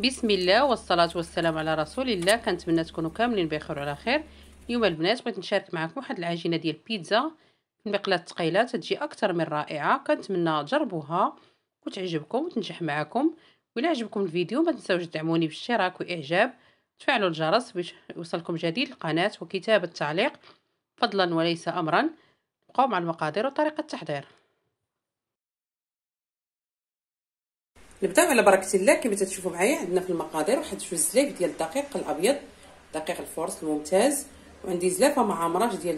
بسم الله والصلاة والسلام على رسول الله كنتمنى تكونوا كاملين بخير وعلى خير اليوم البنات بغيت نشارك معكم واحد العجينه ديال البيتزا في المقلاة الثقيله تجي اكثر من رائعه كنتمنى تجربوها وتعجبكم وتنجح معكم ولا عجبكم الفيديو ما تنساوش تدعموني بالاشتراك واعجاب تفعلوا الجرس باش يوصلكم جديد القناه وكتابه التعليق فضلا وليس امرا بقاو مع المقادير وطريقه التحضير نبداو على بركه الله كما تشوفوا معايا عندنا في المقادير واحد جوج زلايف ديال الدقيق الابيض دقيق الفورس الممتاز وعندي زلافه مع مراج ديال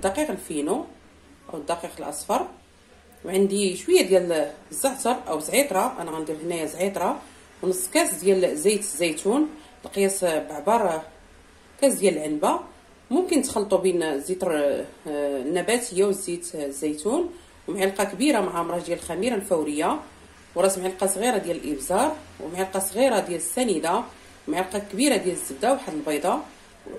دقيق الفينو او الدقيق الاصفر وعندي شويه ديال الزعتر او زعيطره انا غندير هنايا زعيطره ونص كاس ديال زيت الزيتون القياس بعبار كاس ديال العنبه ممكن تخلطوا بين الزيت آه، النباتيه وزيت الزيتون ومعلقه كبيره مع مراج ديال الخميره الفوريه ورأس معلقه صغيره ديال الابزار ومعلقه صغيره ديال السنيده معلقه كبيره ديال الزبده وواحد البيضه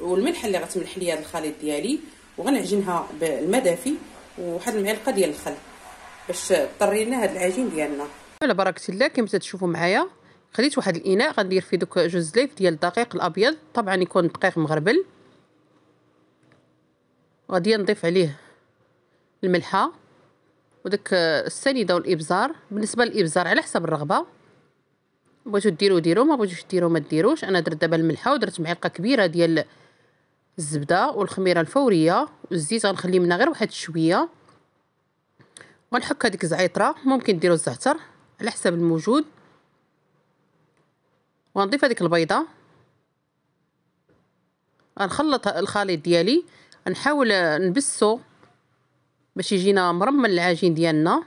والملح اللي غتملح ليا هذا الخليط ديالي وغنعجنها بالماء دافي وواحد المعلقه ديال الخل باش طري لنا هذا العجين ديالنا على بركه الله كما تشوفوا معايا خديت واحد الاناء غندير فيه دوك جوج زليف ديال الدقيق الابيض طبعا يكون دقيق مغربل غادي نضيف عليه الملحه وداك السنيده والابزار بالنسبه للابزار على حسب الرغبه بغيتو ديرو ديرو ما بغيتوش ديرو ما ديروش انا درت دابا الملحه ودرت معلقه كبيره ديال الزبده والخميره الفوريه والزيت غنخلي منها غير واحد شويه ونحك هذيك الزعيطره ممكن ديروا الزعتر على حسب الموجود ونضيف هذيك البيضه غنخلط الخليط ديالي نحاول نبسو باش يجينا مرمل العجين ديالنا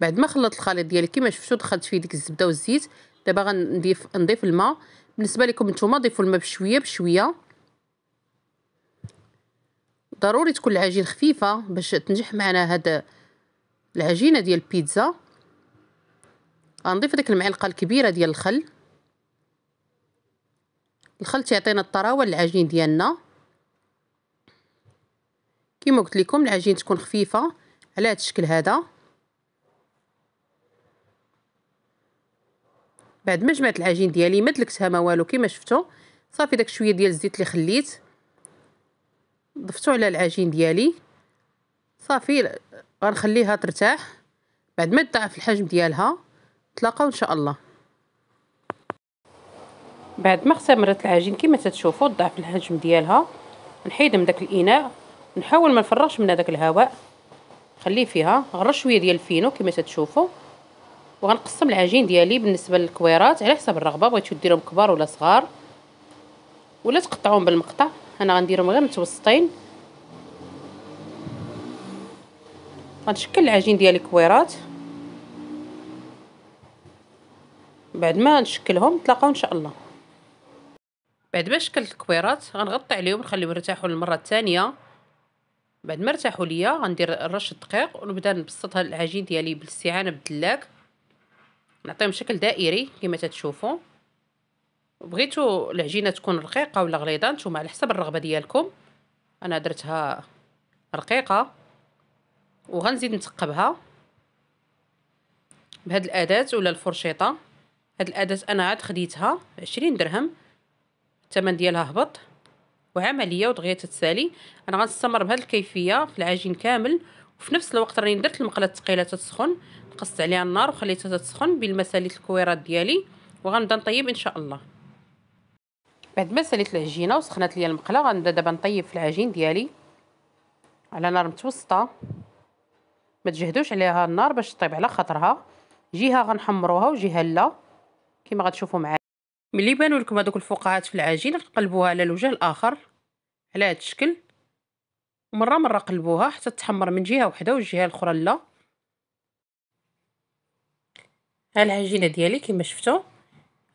بعد ما خلطت الخليط ديالي كما شفتوا دخلت فيه ديك الزبده والزيت دابا غنضيف نضيف الماء بالنسبه لكم نتوما ضيفوا الماء بشويه بشويه ضروري تكون العجين خفيفه باش تنجح معنا هاد العجينه ديال البيتزا غنضيف ديك المعلقه الكبيره ديال الخل الخل تيعطينا الطراوه للعجين ديالنا كما قلت لكم العجين تكون خفيفه على هذا الشكل هذا بعد ما جمعت العجين ديالي ما دلكتها ما والو كما شفتوا صافي داك شويه ديال الزيت اللي خليت ضفتو على العجين ديالي صافي غنخليها ترتاح بعد ما تضاعف الحجم ديالها نتلاقاو ان شاء الله بعد ما اختمرت العجين كما تتشوفوا ضعف الحجم ديالها نحيد من داك الاناء نحاول ما نفرغش من هذاك الهواء خليه فيها غير شويه ديال الفينو كما تتشوفوا وغنقسم العجين ديالي بالنسبه للكويرات على حسب الرغبه بغيتو ديرهم كبار ولا صغار ولا تقطعوهم بالمقطع انا غنديرهم غير متوسطين غنشكل العجين ديالي كويرات بعد ما نشكلهم نتلاقاو ان شاء الله بعد ما شكلت الكويرات غنغطي عليهم نخليهم يرتاحوا للمره الثانيه بعد ما ارتاحوا ليا غندير رش الدقيق ونبدا نبسط هاد العجين ديالي بالاستعانه بالدلاك نعطيهم شكل دائري كما تتشوفوا بغيتو العجينه تكون رقيقه ولا غليظه نتوما على حسب الرغبه ديالكم انا درتها رقيقه وغنزيد نثقبها بهاد الاداه ولا الفرشيطه هاد الاداه انا عاد خديتها 20 درهم الثمن ديالها هبط وعمليه ودغيا تتسالي انا غنستمر بهذه الكيفيه في العجين كامل وفي نفس الوقت راني درت المقله الثقيله تتسخن نقصت عليها النار وخليتها تتسخن بالمساليت الكويرات ديالي وغنبدا نطيب ان شاء الله بعد ما ساليت العجينه وسخنت ليا المقله غنبدا دابا نطيب في العجين ديالي على نار متوسطه ما تجهدوش عليها النار باش طيب على خاطرها جهه غنحمروها وجهه لا كما غتشوفوا معايا ملي بانوا لكم هذوك الفقاعات في العجينه تقلبوها على الوجه الاخر على هذا الشكل مره مره قلبوها حتى تحمر من جهه وحده والجهه الاخرى لا ها العجينه ديالي كما شفتوا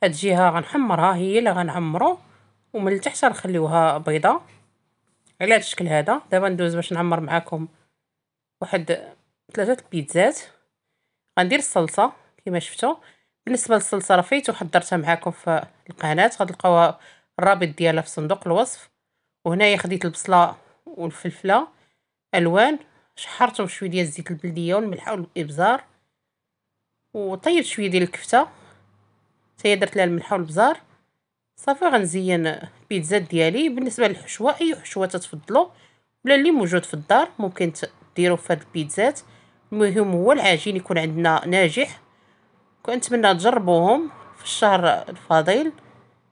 هاد الجهه غنحمرها هي اللي غنعمرو ومن التحت غنخليوها بيضه على هذا الشكل هذا دابا ندوز باش نعمر معاكم واحد ثلاثه البيتزات غندير الصلصه كما شفتوا بالنسبه للصلصه رفيت وحضرتها معكم في القناه غتلقاوها الرابط ديالها في صندوق الوصف وهنايا خديت البصله والفلفله الوان شحرتهم شويه ديال الزيت البلديه والملح والابزار وطيبت شويه ديال الكفته حتى درت لها الملح والبزار صافي غنزين البيتزا ديالي بالنسبه للحشوه اي حشوه تفضلوا ولا اللي موجود في الدار ممكن ديروا في هاد البيتزات المهم هو العجين يكون عندنا ناجح كنتمنى تجربوهم في الشهر الفضيل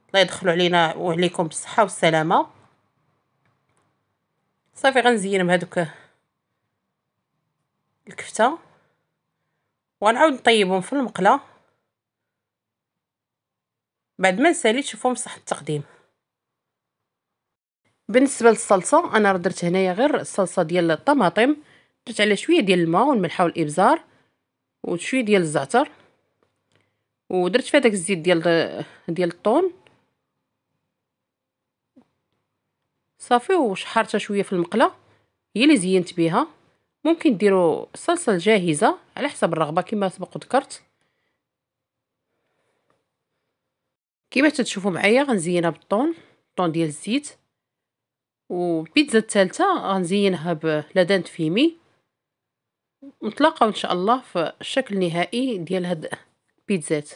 الله يدخلوا علينا وعليكم بالصحه والسلامه صافي غنزين بهذوك الكفته وغنعاود نطيبهم في المقله بعد ما نسالي تشوفوهم صح التقديم بالنسبه للصلصه انا درت هنايا غير الصلصه ديال الطماطم درت على شويه ديال الماء والملح والابزار وشويه ديال الزعتر ودرت فيها داك الزيت ديال ديال الطون صافي وشحرتها شويه في المقله هي اللي زينت بها ممكن ديروا صلصه جاهزه على حسب الرغبه كما سبق وذكرت كما تتشوفوا معايا غنزينها بالطون الطون ديال الزيت والبيتزا الثالثه غنزينها بلادانت فيمي نتلاقاو ان شاء الله في الشكل النهائي ديال هاد بيتزات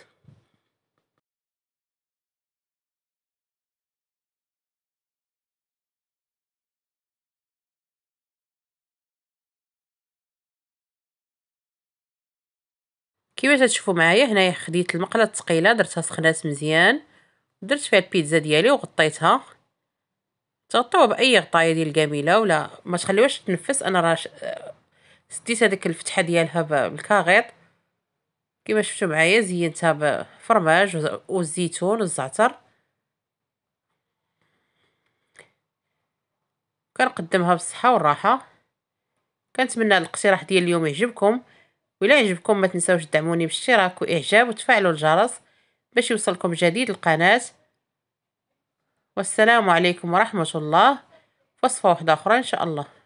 كيما تشوفوا معايا هنايا خديت المقله الثقيله درتها سخنات مزيان درت فيها البيتزا ديالي وغطيتها تغطيوها باي غطايه ديال الجميله ولا ما تخليوهاش تنفس انا راه شديت آه، هذيك الفتحه ديالها بالكاغيط كما شفتوا معايا زينتها بفرماج والزيتون والزعتر كنقدمها بالصحه والراحه كنتمنى الاقتراح ديال اليوم يعجبكم ولا يعجبكم ما تنساوش تدعموني بالاشتراك واعجاب وتفعلوا الجرس باش يوصلكم جديد القناه والسلام عليكم ورحمه الله وصفه واحده اخرى ان شاء الله